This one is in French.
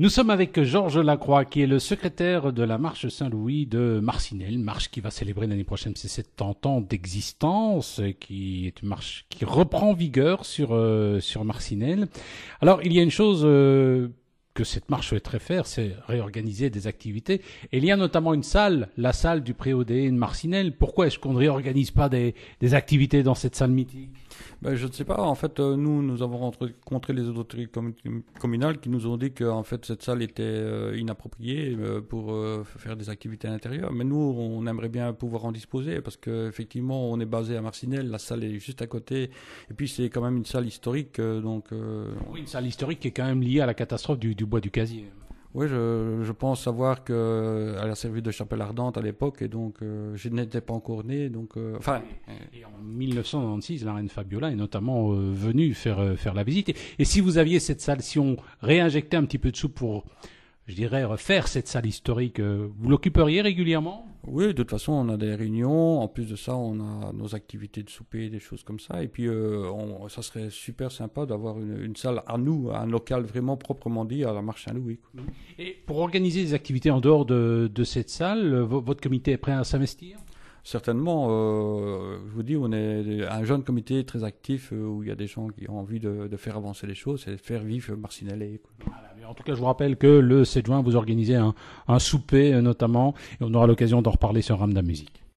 Nous sommes avec Georges Lacroix, qui est le secrétaire de la Marche Saint-Louis de Marcinelle, marche qui va célébrer l'année prochaine ses 70 ans d'existence, qui est qui reprend vigueur sur, euh, sur Marcinelle. Alors, il y a une chose euh, que cette marche très faire, c'est réorganiser des activités. Et il y a notamment une salle, la salle du pré de Marcinelle. Pourquoi est-ce qu'on ne réorganise pas des, des activités dans cette salle mythique ben, je ne sais pas. En fait, euh, nous, nous avons rencontré les autorités communales qui nous ont dit que en fait, cette salle était euh, inappropriée euh, pour faire des activités à l'intérieur. Mais nous, on aimerait bien pouvoir en disposer parce qu'effectivement, on est basé à Marcinelle. La salle est juste à côté. Et puis, c'est quand même une salle historique. donc, Oui, une salle historique qui est quand même liée à la catastrophe du bois du casier. Oui, je, pense savoir que a servi de chapelle ardente à l'époque et donc euh, je n'étais pas encore né. Donc, euh, enfin, et, en 1996, la reine Fabiola est notamment euh, venue faire faire la visite. Et, si vous aviez cette salle, si on réinjectait un petit peu de soupe pour je dirais, refaire cette salle historique. Euh, vous l'occuperiez régulièrement Oui, de toute façon, on a des réunions. En plus de ça, on a nos activités de souper, des choses comme ça. Et puis, euh, ça serait super sympa d'avoir une, salle à nous, un local vraiment proprement dit à la marche Saint-Louis. Et pour organiser des activités en dehors de, cette salle, euh, votre comité est prêt à s'investir certainement, je vous dis, on est un jeune comité très actif où il y a des gens qui ont envie de, faire avancer les choses et de faire vivre Marcinelle. Voilà. En tout cas, je vous rappelle que le 7 juin, vous organisez un, un souper euh, notamment, et on aura l'occasion d'en reparler sur Ramda Musique.